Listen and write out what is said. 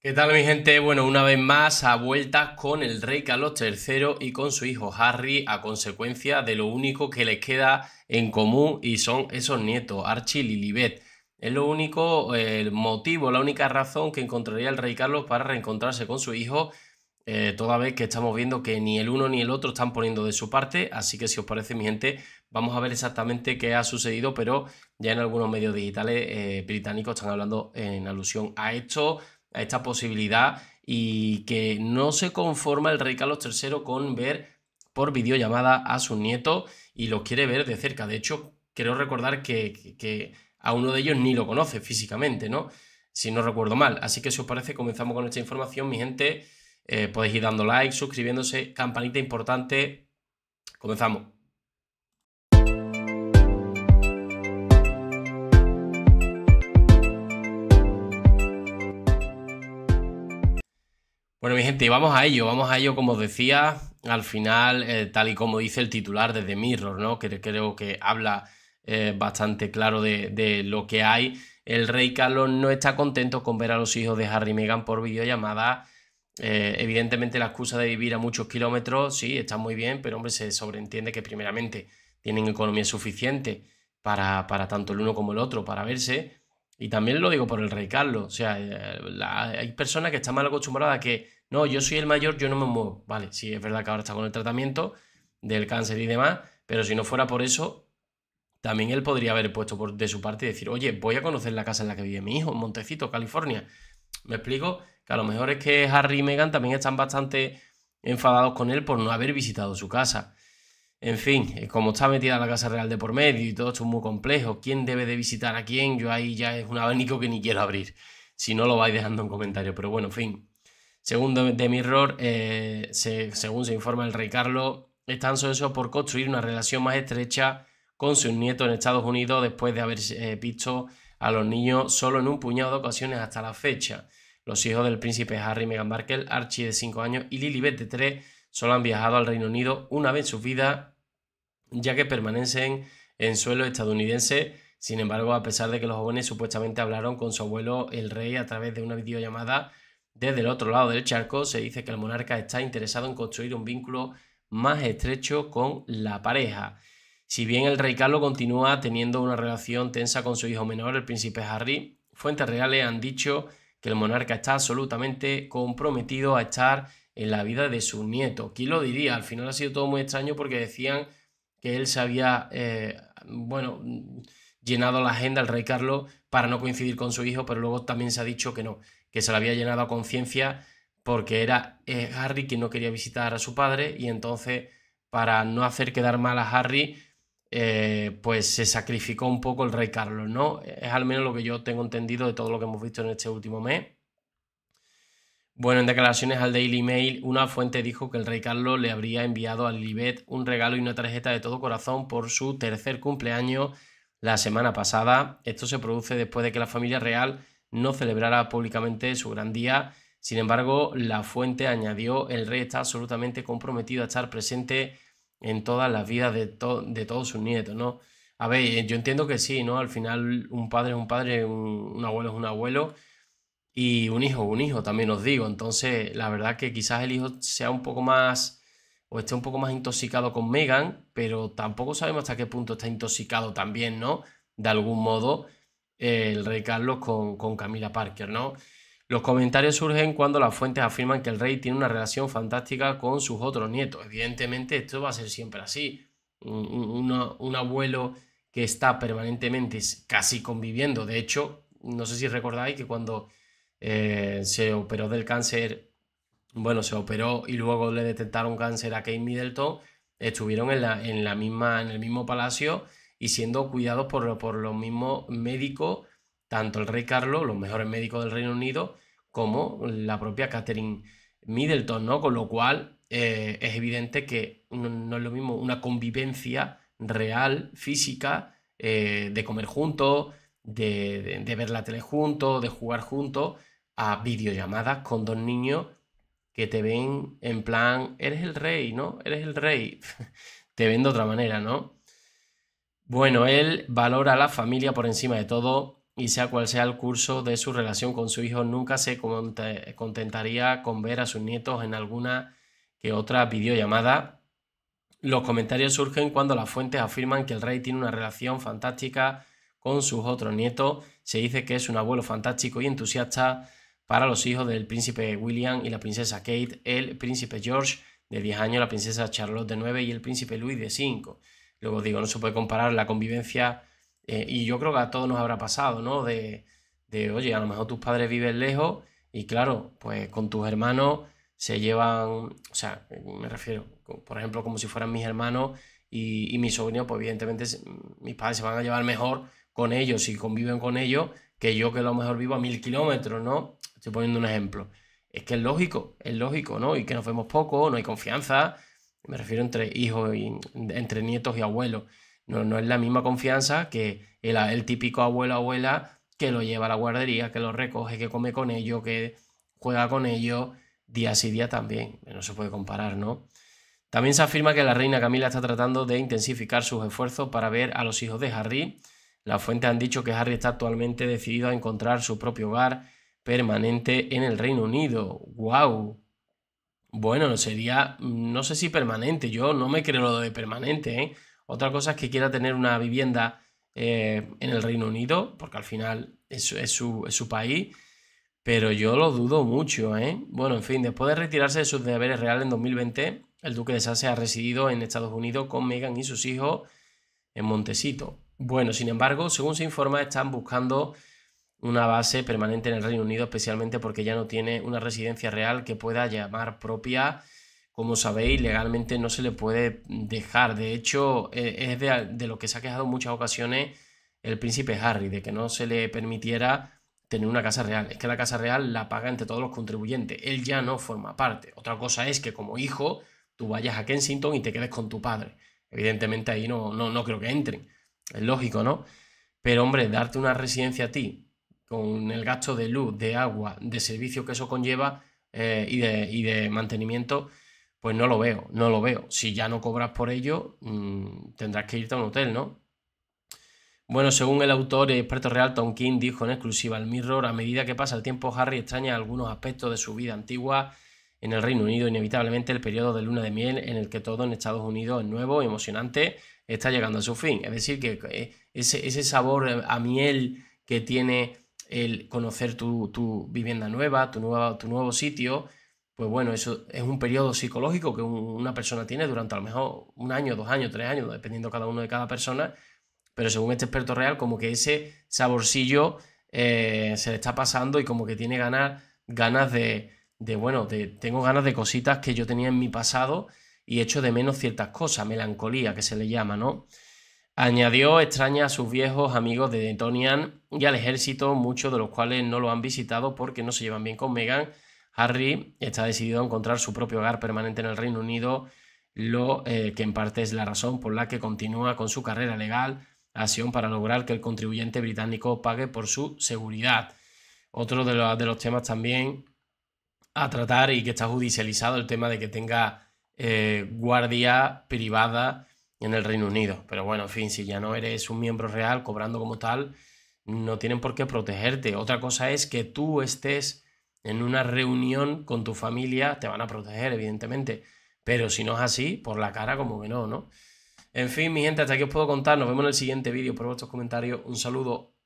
¿Qué tal mi gente? Bueno, una vez más a vuelta con el rey Carlos III y con su hijo Harry a consecuencia de lo único que les queda en común y son esos nietos, Archie y Lilibet. Es lo único, eh, el motivo, la única razón que encontraría el rey Carlos para reencontrarse con su hijo, eh, toda vez que estamos viendo que ni el uno ni el otro están poniendo de su parte, así que si os parece mi gente, vamos a ver exactamente qué ha sucedido, pero ya en algunos medios digitales eh, británicos están hablando en alusión a esto a esta posibilidad y que no se conforma el rey Carlos III con ver por videollamada a sus nietos y los quiere ver de cerca. De hecho, creo recordar que, a uno de ellos ni lo conoce físicamente, ¿no? Si no recuerdo mal. Así que si os parece, comenzamos con esta información, mi gente. Eh, podéis ir dando like, suscribiéndose, campanita importante. Comenzamos. Bueno, mi gente, vamos a ello, vamos a ello, como os decía, al final, eh, tal y como dice el titular desde Mirror, ¿no? Que creo que habla eh, bastante claro de, lo que hay. El rey Carlos no está contento con ver a los hijos de Harry y Meghan por videollamada. Eh, evidentemente, la excusa de vivir a muchos kilómetros, sí, está muy bien, pero hombre, se sobreentiende que primeramente tienen economía suficiente para, para tanto el uno como el otro para verse. Y también lo digo por el rey Carlos. O sea, eh, hay personas que están mal acostumbradas a que, no, yo soy el mayor, yo no me muevo. Vale, sí, es verdad que ahora está con el tratamiento del cáncer y demás, pero si no fuera por eso, también él podría haber puesto por, de su parte y decir, oye, voy a conocer la casa en la que vive mi hijo, en Montecito, California. ¿Me explico? Que a lo mejor es que Harry y Meghan también están bastante enfadados con él por no haber visitado su casa. En fin, eh, como está metida la Casa Real de por medio y todo esto es muy complejo, quién debe de visitar a quién, yo ahí ya es un abanico que ni quiero abrir. Si no, lo vais dejando en comentario. Pero bueno, en fin. Según de Mirror, eh, según se informa el rey Carlos, están sucesos por construir una relación más estrecha con sus nietos en Estados Unidos después de haber eh, visto a los niños solo en un puñado de ocasiones hasta la fecha. Los hijos del príncipe Harry y Meghan Markle, Archie de 5 años y Lilibet de 3 Solo han viajado al Reino Unido una vez en su vida, ya que permanecen en suelo estadounidense. Sin embargo, a pesar de que los jóvenes supuestamente hablaron con su abuelo el rey a través de una videollamada desde el otro lado del charco, se dice que el monarca está interesado en construir un vínculo más estrecho con la pareja. Si bien el rey Carlos continúa teniendo una relación tensa con su hijo menor, el príncipe Harry, fuentes reales han dicho que el monarca está absolutamente comprometido a estar en la vida de su nieto. ¿Quién lo diría? Al final ha sido todo muy extraño porque decían que él se había, eh, bueno, llenado la agenda al rey Carlos para no coincidir con su hijo, pero luego también se ha dicho que no, que se la había llenado a conciencia porque era eh, Harry quien no quería visitar a su padre y entonces para no hacer quedar mal a Harry, eh, pues se sacrificó un poco el rey Carlos, ¿no? Es al menos lo que yo tengo entendido de todo lo que hemos visto en este último mes. Bueno, en declaraciones al Daily Mail, una fuente dijo que el rey Carlos le habría enviado a Libet un regalo y una tarjeta de todo corazón por su tercer cumpleaños la semana pasada. Esto se produce después de que la familia real no celebrara públicamente su gran día. Sin embargo, la fuente añadió, el rey está absolutamente comprometido a estar presente en todas las vidas de, de todos sus nietos, ¿no? A ver, yo entiendo que sí, ¿no? Al final un padre es un padre, un abuelo es un abuelo y un hijo, un hijo también os digo. Entonces, la verdad que quizás el hijo sea un poco más o esté un poco más intoxicado con Megan, pero tampoco sabemos hasta qué punto está intoxicado también, ¿no? De algún modo, eh, el rey Carlos con, Camila Parker, ¿no? Los comentarios surgen cuando las fuentes afirman que el rey tiene una relación fantástica con sus otros nietos. Evidentemente, esto va a ser siempre así. un abuelo que está permanentemente casi conviviendo. De hecho, no sé si recordáis que cuando eh, se operó del cáncer, bueno, se operó y luego le detectaron cáncer a Kate Middleton, estuvieron en, la, misma, en el mismo palacio y siendo cuidados por, los mismos médicos, tanto el rey Carlos, los mejores médicos del Reino Unido, como la propia Catherine Middleton, ¿no? Con lo cual eh, es evidente que no, es lo mismo una convivencia real, física, eh, de comer juntos, de, de, ver la tele juntos, de jugar juntos, a videollamadas con dos niños que te ven en plan, eres el rey, ¿no? Eres el rey. te ven de otra manera, ¿no? Bueno, él valora a la familia por encima de todo y sea cual sea el curso de su relación con su hijo, nunca se contentaría con ver a sus nietos en alguna que otra videollamada. Los comentarios surgen cuando las fuentes afirman que el rey tiene una relación fantástica con sus otros nietos. Se dice que es un abuelo fantástico y entusiasta para los hijos del príncipe William y la princesa Kate, el príncipe George de 10 años, la princesa Charlotte de 9 y el príncipe Luis de 5. Luego digo, no se puede comparar la convivencia, eh, y yo creo que a todos nos habrá pasado, ¿no? De, oye, a lo mejor tus padres viven lejos y claro, pues con tus hermanos se llevan, o sea, me refiero, por ejemplo, como si fueran mis hermanos y, y mis sobrinos, pues evidentemente mis padres se van a llevar mejor con ellos y conviven con ellos que yo que a lo mejor vivo a mil kilómetros, ¿no? Estoy poniendo un ejemplo. Es que es lógico, es lógico, ¿no? Y que nos vemos poco, no hay confianza. Me refiero entre hijos y entre nietos y abuelos. No, es la misma confianza que el, típico abuelo abuela que lo lleva a la guardería, que lo recoge, que come con ello, que juega con ello día sí día también. No se puede comparar, ¿no? También se afirma que la reina Camila está tratando de intensificar sus esfuerzos para ver a los hijos de Harry. Las fuentes han dicho que Harry está actualmente decidido a encontrar su propio hogar permanente en el Reino Unido. ¡Wow! Bueno, sería, no sé si permanente, yo no me creo lo de permanente. ¿eh? Otra cosa es que quiera tener una vivienda eh, en el Reino Unido, porque al final es, su, país. Pero yo lo dudo mucho, ¿eh? Bueno, en fin, después de retirarse de sus deberes reales en 2020, el duque de Sase ha residido en Estados Unidos con Meghan y sus hijos en Montecito. Bueno, sin embargo, según se informa, están buscando una base permanente en el Reino Unido, especialmente porque ya no tiene una residencia real que pueda llamar propia. Como sabéis, legalmente no se le puede dejar. De hecho, e, es de, lo que se ha quejado en muchas ocasiones el príncipe Harry, de que no se le permitiera tener una casa real. Es que la casa real la paga entre todos los contribuyentes. Él ya no forma parte. Otra cosa es que como hijo tú vayas a Kensington y te quedes con tu padre. Evidentemente ahí no, no, no creo que entren. Es lógico, ¿no? Pero hombre, darte una residencia a ti con el gasto de luz, de agua, de servicio que eso conlleva eh, y, de, mantenimiento, pues no lo veo, no lo veo. Si ya no cobras por ello, mm, tendrás que irte a un hotel, ¿no? Bueno, según el autor y experto real Tom King dijo en exclusiva al Mirror, a medida que pasa el tiempo, Harry extraña algunos aspectos de su vida antigua en el Reino Unido, inevitablemente el periodo de luna de miel en el que todo en Estados Unidos es nuevo y emocionante está llegando a su fin. Es decir, que eh, ese sabor a miel que tiene el conocer tu, vivienda nueva, tu, nueva, tu nuevo sitio, pues bueno, eso es un periodo psicológico que una persona tiene durante a lo mejor un año, dos años, tres años, dependiendo cada uno de cada persona, pero según este experto real, como que ese saborcillo eh, se le está pasando y como que tiene ganas, ganas de, bueno, tengo ganas de cositas que yo tenía en mi pasado y echo de menos ciertas cosas, melancolía que se le llama, ¿no? Añadió extraña a sus viejos amigos de Tonian y al ejército, muchos de los cuales no lo han visitado porque no se llevan bien con Meghan. Harry está decidido a encontrar su propio hogar permanente en el Reino Unido, lo eh, que en parte es la razón por la que continúa con su carrera legal, acción para lograr que el contribuyente británico pague por su seguridad. Otro de, los, temas también a tratar y que está judicializado el tema de que tenga eh, guardia privada en el Reino Unido. Pero bueno, en fin, si ya no eres un miembro real cobrando como tal, no tienen por qué protegerte. Otra cosa es que tú estés en una reunión con tu familia, te van a proteger, evidentemente. Pero si no es así, por la cara como que no, ¿no? En fin, mi gente, hasta aquí os puedo contar. Nos vemos en el siguiente vídeo. Por vuestros comentarios, un saludo.